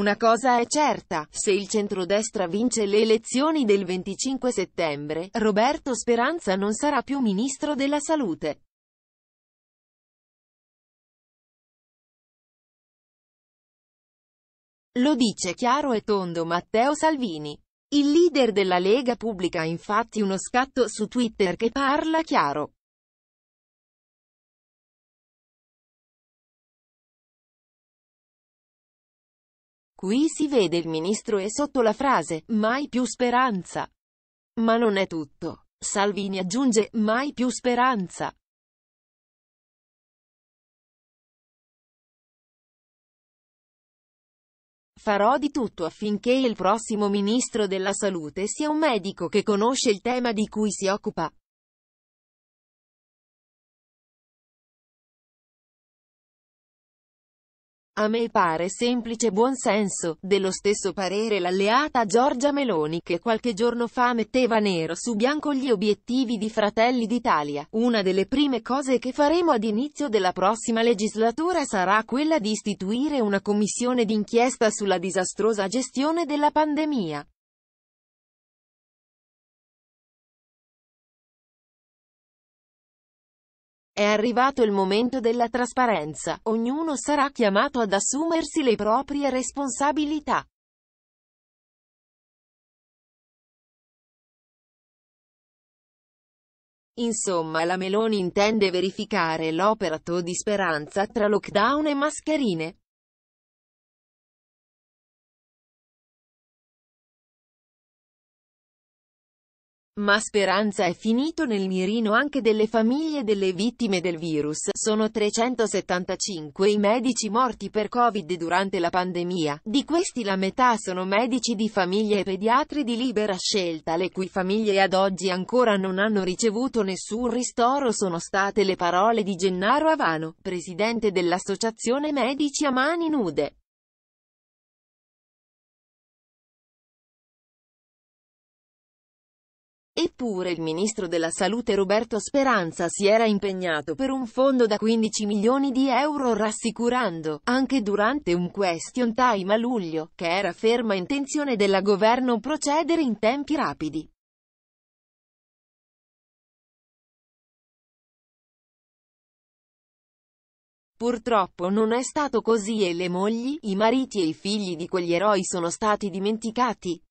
Una cosa è certa, se il centrodestra vince le elezioni del 25 settembre, Roberto Speranza non sarà più ministro della salute. Lo dice chiaro e tondo Matteo Salvini. Il leader della Lega pubblica infatti uno scatto su Twitter che parla chiaro. Qui si vede il ministro e sotto la frase, mai più speranza. Ma non è tutto. Salvini aggiunge, mai più speranza. Farò di tutto affinché il prossimo ministro della salute sia un medico che conosce il tema di cui si occupa. A me pare semplice buonsenso, dello stesso parere l'alleata Giorgia Meloni che qualche giorno fa metteva nero su bianco gli obiettivi di Fratelli d'Italia. Una delle prime cose che faremo ad inizio della prossima legislatura sarà quella di istituire una commissione d'inchiesta sulla disastrosa gestione della pandemia. È arrivato il momento della trasparenza, ognuno sarà chiamato ad assumersi le proprie responsabilità. Insomma la Meloni intende verificare l'operato di speranza tra lockdown e mascherine. Ma Speranza è finito nel mirino anche delle famiglie delle vittime del virus. Sono 375 i medici morti per Covid durante la pandemia. Di questi la metà sono medici di famiglie e pediatri di libera scelta, le cui famiglie ad oggi ancora non hanno ricevuto nessun ristoro. Sono state le parole di Gennaro Avano, presidente dell'Associazione Medici a Mani Nude. Eppure il ministro della salute Roberto Speranza si era impegnato per un fondo da 15 milioni di euro rassicurando, anche durante un question time a luglio, che era ferma intenzione della governo procedere in tempi rapidi. Purtroppo non è stato così e le mogli, i mariti e i figli di quegli eroi sono stati dimenticati.